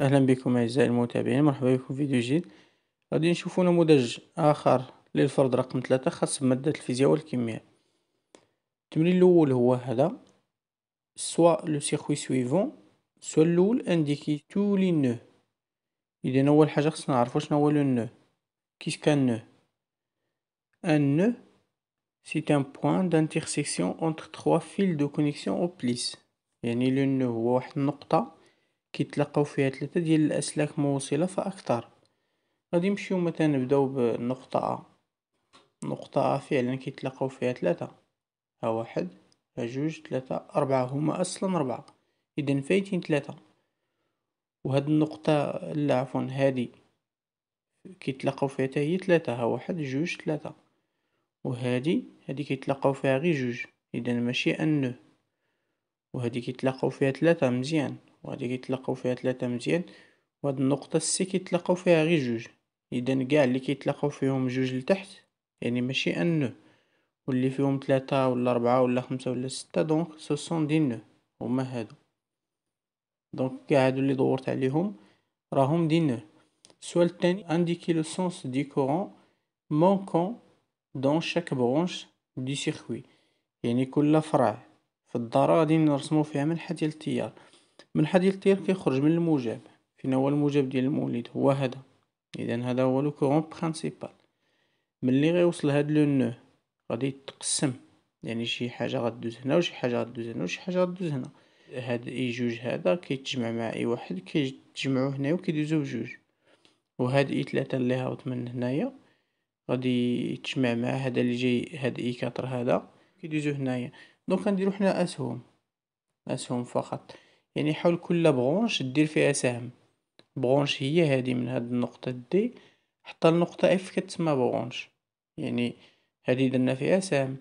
اهلا بكم اعزائي المتابعين مرحبا بكم في فيديو جديد غادي نشوفو نموذج اخر للفرض رقم ثلاثة خاص بمادة الفيزياء والكيمياء التمرين الاول هو هذا سوا لو سيركوي سويفون سوا الاول انديكي تو لي نو اذا اول حاجه خصنا نعرفو شنو هو لو نو كيس كان نو ان نو سي ان point دانتيرسيكسيون اونتر تخوا فيل دو كونيكسيون او بليس يعني لو نو هو واحد النقطه كيتلاقاو فيها ثلاثه ديال الاسلاك موصله فاكثر غادي نمشيو مثلا نبداو بالنقطه ا نقطه ا فعلا كيتلاقاو فيها ثلاثه ها واحد ها جوج ثلاثه اربعه هما اصلا اربعه اذا فايتين ثلاثه وهاد النقطه لا عفوا هادي كيتلاقاو فيها حتى هي ثلاثه ها واحد جوج ثلاثه وهادي هادي كيتلاقاو فيها غير جوج اذا ماشي انه وهادي كيتلاقاو فيها ثلاثه مزيان وغادي كيتلاقاو فيها ثلاثة مزيان وهاد النقطة السي كيتلاقاو فيها غير جوج اذا كاع اللي كيتلاقاو فيهم جوج لتحت يعني ماشي ان نو واللي فيهم ثلاثة ولا أربعة ولا خمسة ولا ستة دونك سو سون دي نو هما هادو دونك كاع هادو اللي دورت عليهم راهم دي نو السؤال الثاني انديكي لو سونس دي كورون مونكون دون شاك برونش دي سيركوي يعني كل فرع في الدار غادي نرسمو فيها منحة ديال التيار من حديد تير كيخرج من الموجب فين هو الموجب ديال المولد هو هذا اذا هذا هو لو كورون برينسيبال ملي غيوصل هاد لو نو غادي يتقسم يعني شي حاجه غدوز هنا وشي حاجه غدوز هنا وشي حاجه غدوز هنا هاد اي جوج هذا كيتجمع مع اي واحد كيتجمعوا هنا وكيدوزوا بجوج وهاد اي ثلاثة اللي هابط من هنايا غادي يتجمع مع هذا اللي جاي هاد اي 4 هذا كيدوزو هنايا دونك غنديروا حنا اسهم اسهم فقط يعني حول كل برونش دير فيها سهم برونش هي هذه من هاد النقطة دي حتى النقطة اف كتسمى برونش يعني هذه درنا فيها سهم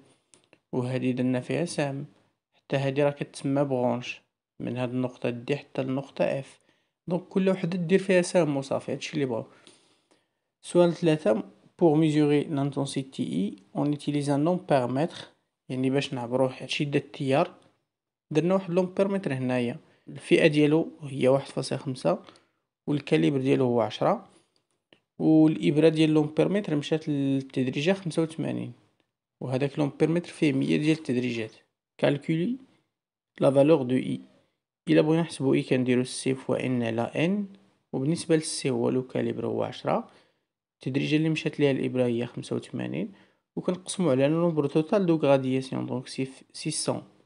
وهذه درنا فيها سهم حتى هذه راه كتسمى برونش من هاد النقطة دي حتى النقطة اف دونك كل وحدة دير فيها سهم وصافي هادشي اللي بغاو سؤال ثلاثة pour mesurer l'intensité I on utilise un ampère mètre يعني باش نعبروا هادشي دا التيار درنا واحد لومبيرمتر هنايا الفئة ديالو هي واحد فاصلة خمسة والكاليبر ديالو هو عشرة والابره ديال لومبيرمتر مشات للتدريجه 85 وهذاك لومبيرمتر فيه 100 ديال التدريجات كالكولي لا فالور دو اي الا بغينا نحسبو اي كنديرو سي فوا ان على ان وبالنسبه للسي هو لو كاليبر هو 10 التدريجه اللي مشات ليها الابره هي 85 وكنقسمو على نومبر توتال دو غرادياسيون دونك 600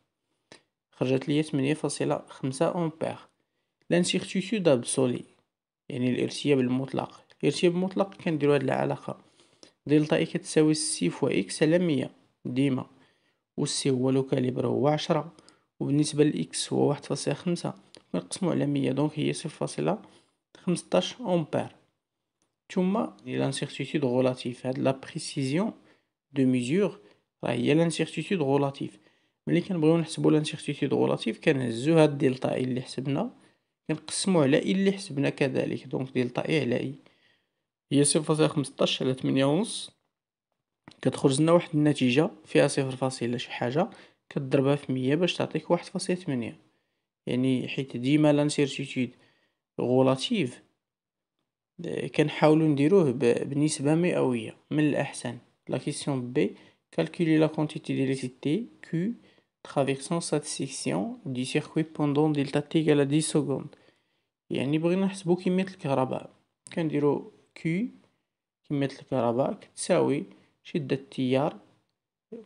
خرجت ليا تمنية فاصلة خمسة أمبير لانسيغتيتود ابسولي يعني الارتياب المطلق الارتياب المطلق كنديرو هاد العلاقة دلتا اي كتساوي سي فوا اكس على مية ديما و سي هو لو كاليبر هو عشرة وبالنسبة لإكس هو واحد فاصلة خمسة كنقسمو على مية دونك هي صفر فاصلة خمسطاش أمبير ثم لانسيغتيتود غولاتيف هاد لا بريسيزيون دو ميزور راه هي لانسيرتيتود غولاتيف ملي كنبغيو نحسبو لانسيرتيتود غولاتيف كنهزو هاد دلتا اي اللي حسبنا كنقسمو على اي اللي حسبنا كذلك دونك دلتا اي على اي هي صفر فاصلة خمسطاش على تمنية ونص كتخرج لنا واحد النتيجة فيها صفر فاصلة شي حاجة كتضربها في مية باش تعطيك واحد فاصلة تمنية يعني حيت ديما لانسيرتيتود غولاتيف كنحاولو نديروه بنسبة مئوية من الأحسن لا كيسيون بي كالكولي لا كونتيتي ديليكتي كو traversant cette section دي سيركوي بوندون ديال تاتيك على دي سكوند يعني بغينا نحسبو كمية الكهرباء كنديرو كيو كمية الكهرباء كتساوي شدة التيار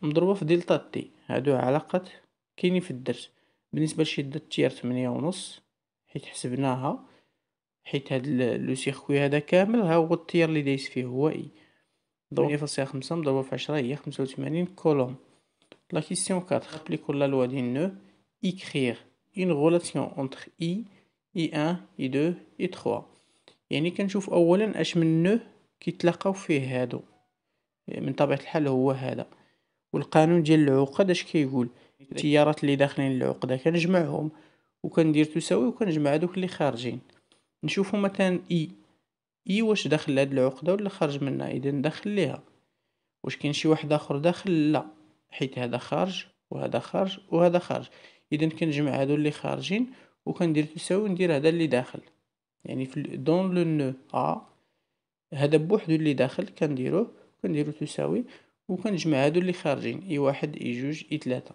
مضروبة في دلتا تي هادو علاقة كاينين في الدرس بالنسبة لشدة التيار تمنية ونص حيت حسبناها حيت هاد لو سيركوي هذا كامل ها هو التيار اللي دايس فيه هو اي e. ثمانية فاصلة خمسة مضروبة في عشرة هي خمسة وثمانين كولوم La question 4, appliquons la loi des nœuds, écrire une relation entre i, i1, i2, i3 يعني كنشوف اولا اش من نو كيتلاقاو فيه هادو يعني من طبيعه الحال هو هذا والقانون ديال العقد اش كيقول التيارات اللي داخلين العقده كنجمعهم وكندير تساوي وكنجمع دوك اللي خارجين نشوفوا مثلا اي اي واش داخل هاد العقده ولا خارج منها اذا دخل ليها واش كاين شي واحد اخر داخل لا حيت هذا خارج وهذا خارج وهذا خارج اذا كنجمع هادو اللي خارجين وكندير تساوي ندير هذا اللي داخل يعني في دون لو نو ا هذا بوحدو اللي داخل كنديروه كنديرو تساوي وكنجمع هادو اللي خارجين اي واحد اي جوج اي ثلاثة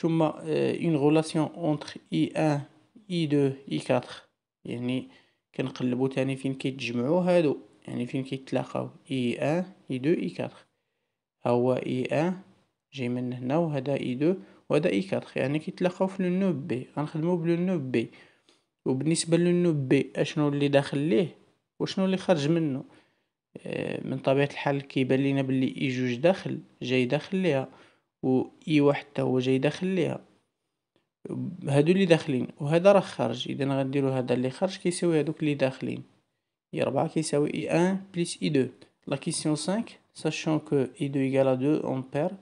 ثم اون غولاسيون اونتر اي ان اي دو اي كاتر يعني كنقلبو تاني فين كيتجمعو هادو يعني فين كيتلاقاو اي ان اي دو اي كاتر هو اي ان جاي من هنا وهذا اي دو وهذا اي كاتخ يعني كيتلاقاو في لو بي غنخدمو بلو بي وبالنسبه لو نوب بي اشنو اللي داخل ليه وشنو اللي خرج منه آه، من طبيعه الحال كيبان لينا بلي اي جوج داخل جاي داخل ليها و اي واحد حتى هو جاي داخل ليها هادو اللي داخلين وهذا راه خارج اذا غنديرو هذا اللي خارج كيساوي هادوك اللي داخلين اي 4 كيساوي اي 1 بليس اي 2 لا كيسيون 5 sachant que I2 égale à 2 ampères,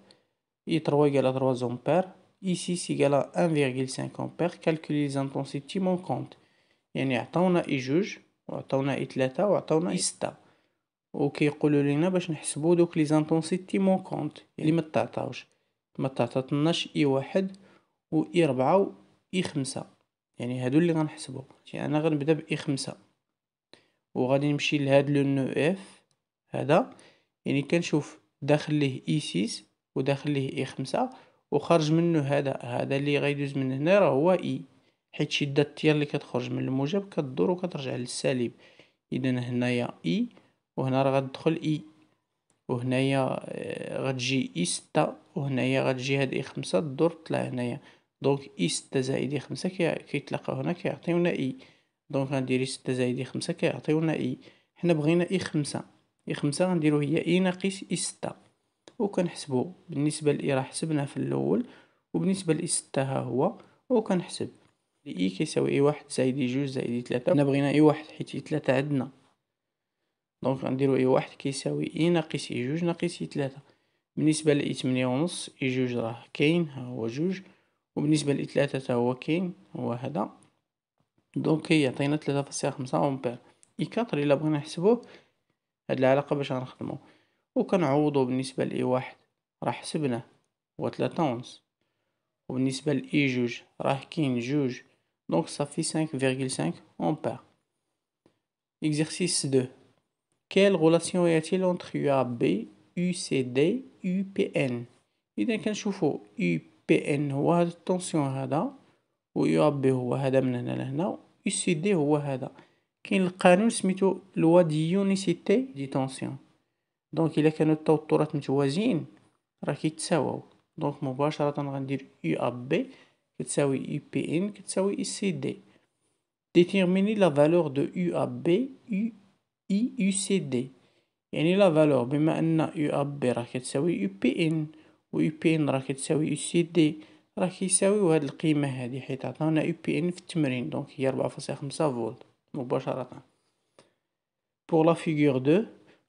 I3 égale à 3 ampères, I6 égale à 1,5 ampères Calculer les intensités manquantes يعني عطاونا اي جوج وعطاونا اي ثلاثة وعطاونا اي ستة وكيقولوا لينا باش نحسبوا دوك لي زانتونسيتي مون اللي ما تعطاوش ما تعطاتناش اي واحد و اي ربعة و اي خمسة يعني هادو اللي غنحسبو يعني انا غنبدا باي خمسة وغادي نمشي لهاد لو نو e اف هذا يعني كنشوف داخل ليه اي 6 وداخل ليه اي 5 وخرج منه هذا هذا اللي غيدوز من هنا راه هو اي حيت الشده التيار اللي كتخرج من الموجب كدور وكترجع للسالب اذا هنايا اي وهنا راه غتدخل اي وهنايا آه، غتجي اي 6 وهنايا غتجي هاد اي 5 الدور طلع هنايا دونك اي 6 زائد اي 5 كيتلاقاو هنا كيعطيونا اي دونك غندير اي 6 زائد اي 5 كيعطيونا اي حنا بغينا اي 5 اي خمسة غنديرو هي اي ناقص اي ستة وكنحسبو بالنسبة لاي راه حسبناه في الاول وبالنسبة لاي ستة ها هو وكنحسب اي كيساوي اي واحد زائد اي جوج زائد اي تلاتة حنا بغينا اي واحد حيت اي تلاتة عندنا دونك غنديرو اي واحد كيساوي اي ناقص اي جوج ناقص اي تلاتة بالنسبة لاي تمنية ونص اي جوج راه كاين ها هو جوج وبالنسبة لاي تلاتة تا هو كاين هو هذا دونك يعطينا تلاتة فاصلة خمسة امبير اي كاتر الا بغينا نحسبوه هاد العلاقة باش غنخدمو وكنعوضو بالنسبة لإي واحد راه حسبناه هو تلاتة ونص وبالنسبة لإي جوج راه كاين جوج دونك صافي سانك فيغيل سانك أمبير إكزرسيس دو كيل غولاسيون ياتيل اونتخ يو ا بي يو سي دي يو بي ان إذا كنشوفو يو بي ان هو هاد التونسيون هذا و يو ا بي هو هذا من هنا لهنا يو سي دي هو هذا كاين القانون سميتو لوا دي يونيسيتي دي تونسيون دونك الا كانوا التوترات متوازيين راه كيتساواو دونك مباشره غندير يو ا بي كتساوي يو بي ان كتساوي اي سي دي ديتيرميني لا فالور دو يو ا بي يو اي يو سي دي يعني لا فالور بما ان يو ا بي راه كتساوي يو بي ان و يو بي ان راه كتساوي يو سي دي راه كيساويو هاد القيمه هادي حيت عطاونا يو بي ان في التمرين دونك هي 4.5 فولت مباشرة بور لا فيغور دو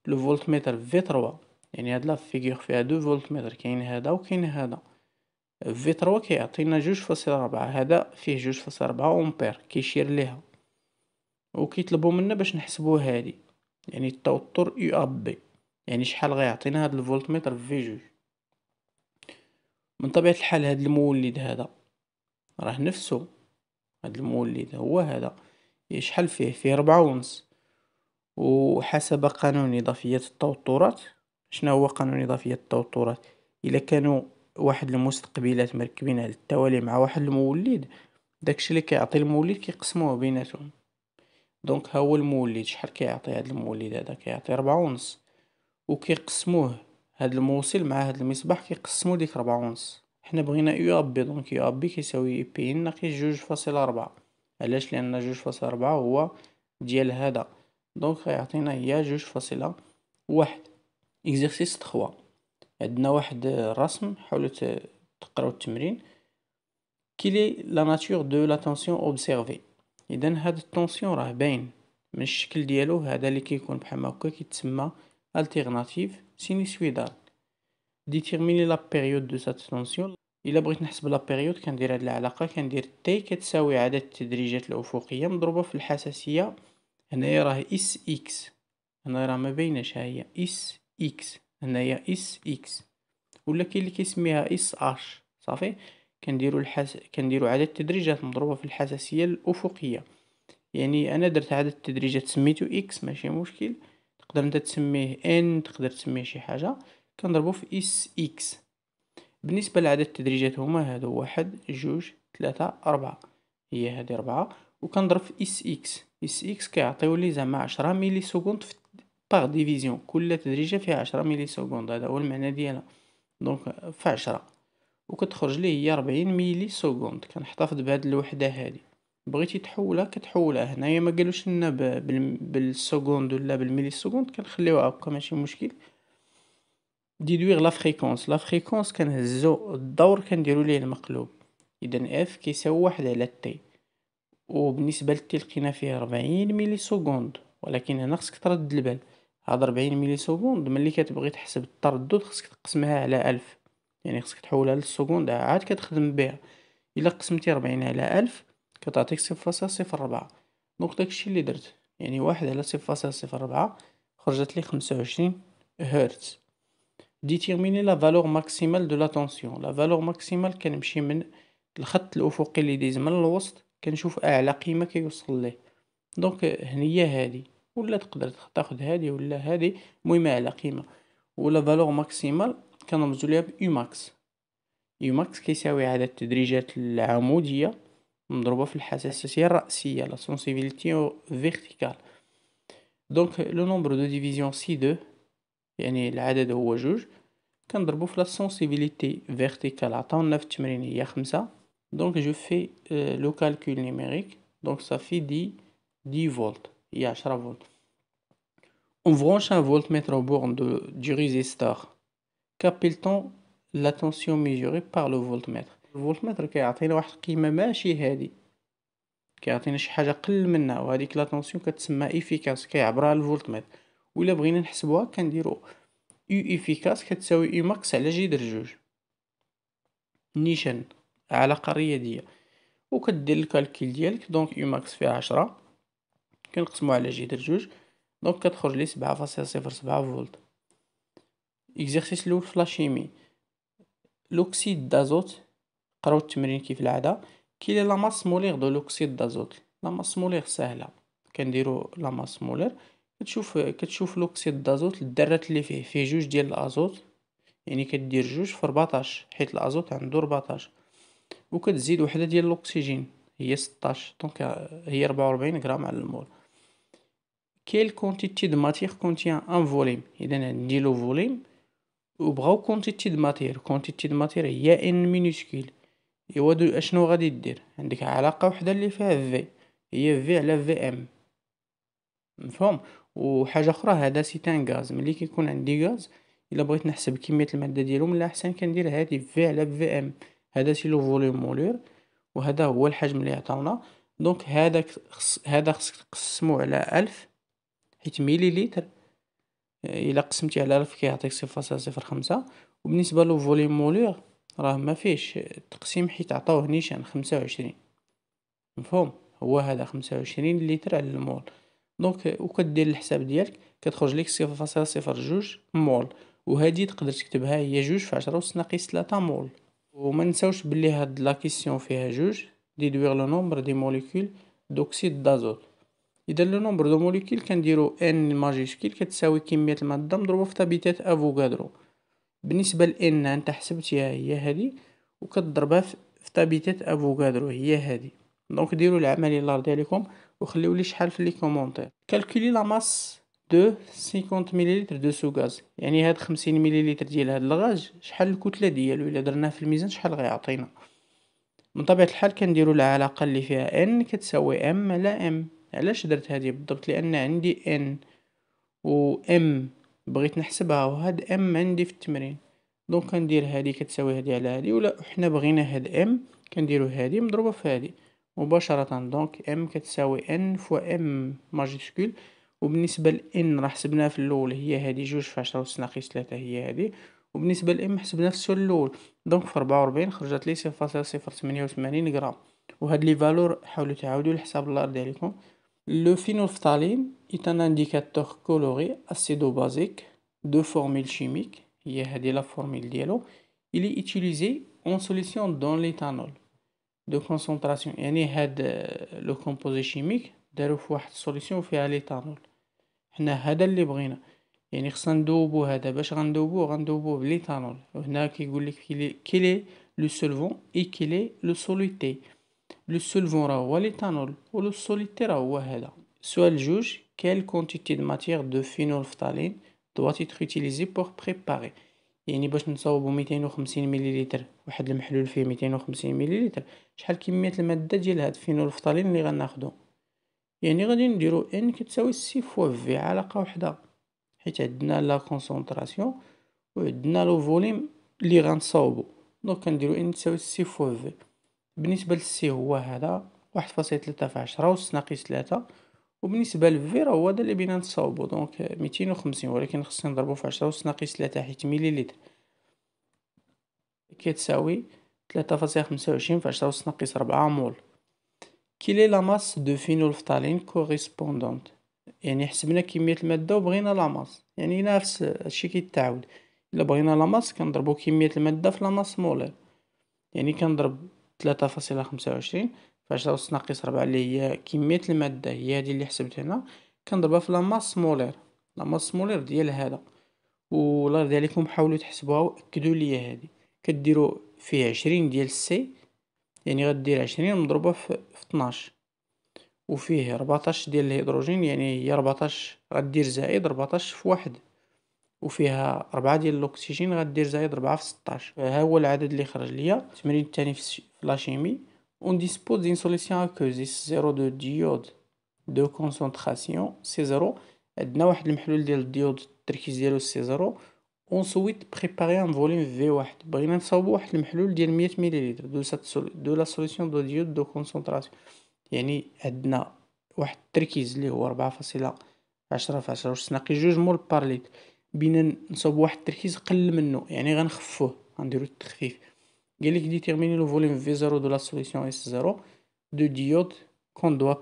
لو فولتميتر في تروا يعني هاد لا فيغور فيها دو فولتميتر كاين و وكاين هادا في تروا كيعطينا جوج فاصلة ربعة هادا فيه جوج فاصلة ربعة امبير كيشير ليها كيطلبو منا باش نحسبو هادي يعني التوتر يو أ بي يعني شحال غيعطينا هاد الفولتميتر في جوج من طبيعه الحال هاد المولد هذا راه نفسه هاد المولد هو هذا شحال فيه فيه ربعة ونص وحسب قانون إضافية التوترات شنو هو قانون إضافية التوترات إلا كانوا واحد المستقبلات على التوالي مع واحد المولد داكشي اللي كيعطي المولد كيقسموه بيناتهم دونك ها هو المولد شحال كيعطي هاد المولد هذا كيعطي ربعة ونص وكيقسموه هاد الموصل مع هاد المصباح كيقسمو ديك ربعة ونص حنا بغينا يو ابي دونك يو ابي كيساوي بي ناقص جوج فاصلة ربعة علاش لان جوج فاصلة ربعة هو ديال هذا دونك غيعطينا هي جوج فاصلة واحد اكزرسيس تخوا عندنا واحد الرسم حاولوا تقراو التمرين كيلي لا ناتور دو لا تونسيون اوبسيرفي اذا هاد التونسيون راه باين من الشكل ديالو هذا اللي كيكون بحال هكا كيتسمى التيرناتيف سينيسويدال ديتيرميني لا بيريود دو سات تونسيون الا بغيت نحسب لا بيريود كندير هاد العلاقه كندير تي كتساوي عدد التدريجات الافقيه مضروبه في الحساسيه هنايا راه اس اكس هنا راه ما بيناش ها هي اس اكس هنايا اس اكس ولا كاين اللي كيسميها اس اش صافي كنديروا الحس كنديروا عدد التدريجات مضروبه في الحساسيه الافقيه يعني انا درت عدد التدريجات سميتو اكس ماشي مشكل تقدر انت تسميه ان تقدر تسميه شي حاجه كنضربو في اس اكس بالنسبة لعدد التدريجات هما هادو واحد جوج تلاتة أربعة هي هادي ربعة وكنضرب في اس اكس اس اكس كيعطيولي زعما عشرة ميلي سكوند في باغ ديفيزيون كل تدريجة فيها عشرة ميلي سكوند هذا هو المعنى ديالها دونك في عشرة وكتخرج لي هي ربعين ميلي سكوند كنحتفظ بهاد الوحدة هادي بغيتي تحولها كتحولها هنايا ما قالوش لنا بالسكوند ولا بالميلي سكوند كنخليوها هكا ماشي مشكل ديدويغ لا فريكونس لا فريكونس كنهزو الدور كنديرو ليه المقلوب اذا اف كيساوي واحد على تي وبالنسبه للتي لقينا فيه 40 ملي سكوند ولكن هنا خصك ترد البال هاد 40 ملي سكوند ملي كتبغي تحسب التردد خصك تقسمها على 1000 يعني خصك تحولها للسكوند عاد كتخدم بها الا قسمتي 40 على 1000 كتعطيك 0.04 دونك داكشي اللي درت يعني واحد على 0.04 خرجت لي 25 هرتز ديتيرميني لا فالور ماكسيمال دو لاتونسيون لا فالور ماكسيمال كنمشي من الخط الافقي اللي دايز من الوسط كنشوف اعلى قيمه كيوصل ليه دونك هنيه هادي ولا تقدر تاخد هادي ولا هادي المهم اعلى قيمه ولا فالور ماكسيمال كنرمزو ليها بيو ماكس يو ماكس كيساوي عدد التدريجات العموديه مضروبه في الحساسيه الراسيه لا سونسيبيليتي فيرتيكال دونك لو نومبر دو ديفيزيون سي 2 يعني العدد هو جوج كنضربو في لا سونسيبيليتي فيرتيكال عطاونا في التمرين هي خمسة دونك جو في آه، لو كالكول نيميريك دونك صافي دي دي فولت هي عشرة فولت On branche فولت متر او bornes دو ريزيستور كابيل طون لا تونسيون ميزوري tension لو فولت متر الفولت متر كيعطينا واحد القيمه ماشي هادي كيعطينا شي حاجه قل منها وهاديك لا تونسيون كتسمى افيكاس كيعبرها الفولت متر ولا بغينا نحسبوها كنديرو يو افيكاس كتساوي يو ماكس على جي درجة جوج نيشان علاقة و وكدير الكالكيل ديالك دونك يو ماكس فيها عشرة كنقسمو على جي درجة جوج دونك كتخرج لي سبعة فاصلة صفر سبعة فولت اكزرسيس لول في لاشيمي لوكسيد دازوت قراو التمرين كيف العادة كاين لا ماس مولير دو لوكسيد دازوت لا ماس مولير ساهلة كنديرو لا ماس مولير كتشوف كتشوف لوكسيد دازوت الذرات اللي فيه فيه جوج ديال الازوت يعني كدير جوج في 14 حيت الازوت عنده 14 وكتزيد وحده ديال الاكسجين هي 16 دونك هي 44 غرام على المول كيل كونتيتي دو ماتير كونتيان ان فوليم اذا نديرو فوليم وبغاو كونتيتي دو ماتير كونتيتي دو ماتير هي ان مينوسكيل ايوا اشنو غادي دير عندك علاقه وحده اللي فيها في هي في على في ام مفهوم وحاجه اخرى هذا سيتان غاز ملي كيكون عندي غاز الا بغيت نحسب كميه الماده ديالو من الاحسن كندير هذه في على في ام هذا سي لو فوليوم مولور وهذا هو الحجم اللي عطاونا دونك هذا خص هذا خصك تقسمو على ألف حيت ميلي الا قسمتي على ألف كيعطيك صفر صفر خمسة وبالنسبه لو فوليوم مولور راه ما فيهش التقسيم حيت عطاوه نيشان خمسة وعشرين مفهوم هو هذا خمسة وعشرين لتر على المول دونك وكدير الحساب ديالك كتخرج لك 0.02 مول وهذه تقدر تكتبها هي جوج في 10 اس ناقص 3 مول وما نساوش بلي هاد لا كيسيون فيها جوج ديدوير لو نومبر دي موليكول دوكسيد دازوت اذا لو نومبر دو موليكول كنديرو ان ماجيسكيل كتساوي كميه الماده مضروبه في تابيتات افوكادرو بالنسبه لان انت حسبتيها هي هذه وكتضربها في تابيتات افوكادرو هي هذه دونك ديروا العمليه الله يرضي عليكم وخليو لي شحال في لي كومونتير كالكولي لا ماس دو 50 مليلتر دو سو غاز يعني هاد 50 مليلتر ديال هاد الغاز شحال الكتله ديالو الا درناه في الميزان شحال غيعطينا من طبيعه الحال كنديروا العلاقه اللي فيها ان كتساوي ام على ام علاش درت هذه بالضبط لان عندي ان و ام بغيت نحسبها وهاد ام عندي في التمرين دونك كندير هادي كتساوي هادي على هادي ولا حنا بغينا هاد ام كنديرو هادي مضروبه في هادي مباشرة دونك ام كتساوي ان فوا ام ماجيسكول وبالنسبة ان راه حسبناها في الاول هي هادي جوج في عشرة أس ناقص تلاتة هي هادي وبالنسبة ام حسبناها في السؤال الاول دونك في ربعة وربعين خرجت لي صفر فاصلة صفر ثمانية وثمانين غرام وهاد لي فالور حاولو تعاودو لحساب الله يرضي عليكم لو فينولفتالين إيت أن انديكاتور كولوغي أسيدو بازيك دو فورميل شيميك هي هادي لا فورميل ديالو إلي إتيليزي أون سوليسيون دون ليتانول de concentration. Il y a le composé chimique, de la solution faite à l'éthanol. Il y a le librin. Il y a le solvant et le soluté. Le solvant sera l'éthanol ou le soluté sera à Soit le juge quelle quantité de matière de phenolphthaline doit être utilisée pour préparer. يعني باش نصاوبو ميتين وخمسين مليليتر واحد المحلول فيه ميتين وخمسين مليليتر شحال كمية المادة ديال هاد فطالين لي غناخدو يعني غادي نديرو ان كتساوي سي فوا في علاقة وحدة حيت عندنا لا كونسونطراسيون و عندنا لو فوليم لي غنصاوبو دونك كنديرو ان تساوي سي فوا في بالنسبة للسي هو هذا واحد فاصلة تلاتة في عشرة و ناقص تلاتة وبالنسبه للفي هو هذا اللي بينا نصاوبو دونك ميتين وخمسين ولكن خصني نضربو في عشرة أوس ناقص تلاتة حيت مليليتر كتساوي تلاتة فاصلة خمسة وعشرين في عشرة أوس ناقص ربعة مول كيلي ماس دو فينولفتالين كوغيسبوندونت يعني حسبنا كمية المادة وبغينا ماس يعني نفس هادشي كيتعاود الا بغينا ماس كنضربو كمية المادة في ماس مولير يعني كنضرب تلاتة فاصلة خمسة وعشرين فاش أوس ناقص ربعة اللي هي كمية المادة هي هادي اللي حسبت هنا كنضربها في لاماس مولير لاماس مولير ديال هذا الله يرضي عليكم حاولوا تحسبوها واكدوا ليا هادي كديرو فيه عشرين ديال السي يعني غدير عشرين مضروبة في طناش وفيه ربعتاش ديال الهيدروجين يعني هي ربعتاش غدير زائد ربعتاش في واحد وفيها ربعة ديال الأكسجين غدير زائد ربعة في ستاش ها هو العدد اللي خرج ليا التمرين التاني في لاشيمي on dispose d'une solution aqueuse زيرو دو ديود دو كونسونطراسيون سي زيرو عندنا واحد المحلول ديال الديود التركيز ديالو سي زيرو اون سويت بريباري ان فوليم في واحد بغينا نصاوبو واحد المحلول ديال مية مليليتر دو دو لا سوليسيون دو ديود دو كونسونطراسيون يعني عندنا واحد التركيز اللي هو ربعة فاصلة عشرة في 10 واش تناقي جوج مول بار ليتر بينا نصاوب واحد التركيز قل منه يعني غنخفوه غنديرو التخفيف قالك déterminer لو فوليم في 0 دو لا سوليسيون اس 0 ديود كون دو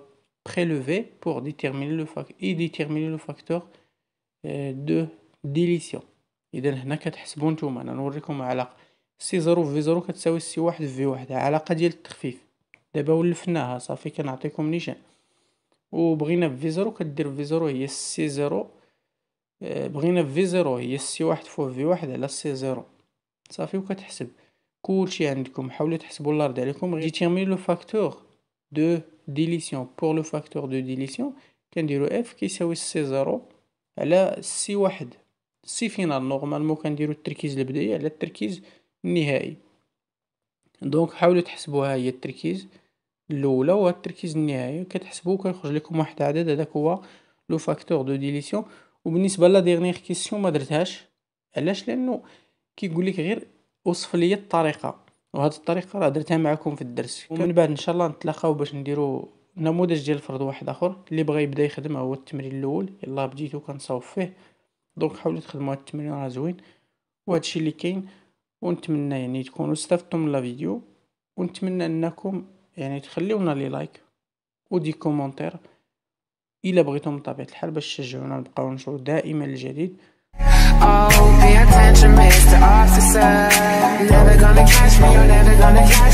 بريلوفي بور pour لو le اي déterminer لو فاكتور دو ديليسيون اذا هنا كتحسبوا نتوما انا نوريكم علاقه سي زيرو في زيرو كتساوي سي واحد في واحد علاقه ديال التخفيف دابا ولفناها صافي كنعطيكم نيشان وبغينا في زيرو كدير في زيرو هي سي زيرو بغينا في زيرو هي سي واحد فوق في واحد على سي زيرو صافي وكتحسب كلشي عندكم حاولوا تحسبوا الارض عليكم غيتيرمي لو فاكتور دو ديليسيون بور لو فاكتور دو ديليسيون كنديرو اف كيساوي سي زيرو على سي واحد سي فينال نورمالمون كنديرو التركيز البدائي على التركيز النهائي دونك حاولوا تحسبوها هي التركيز الاولى والتركيز النهائي كتحسبوا كيخرج لكم واحد العدد هذاك هو لو فاكتور دو ديليسيون وبالنسبه لا ديرنيغ كيسيون ما درتهاش علاش لانه كيقول لك غير وصف لي الطريقه وهذه الطريقه راه درتها معكم في الدرس ومن بعد ان شاء الله نتلاقاو باش نديرو نموذج ديال فرض واحد اخر اللي بغى يبدا يخدم هو التمرين الاول يلا بديتو كنصاوب فيه دونك حاولوا تخدموا هاد التمرين راه زوين الشيء اللي كاين ونتمنى يعني تكونوا استفدتم من لا فيديو ونتمنى انكم يعني تخليونا لي لايك ودي كومونتير الا بغيتم بطبيعه الحال باش تشجعونا نبقاو نشوفو دائما الجديد Oh, pay attention, Mr. Officer. Never gonna catch me, you're never gonna catch me.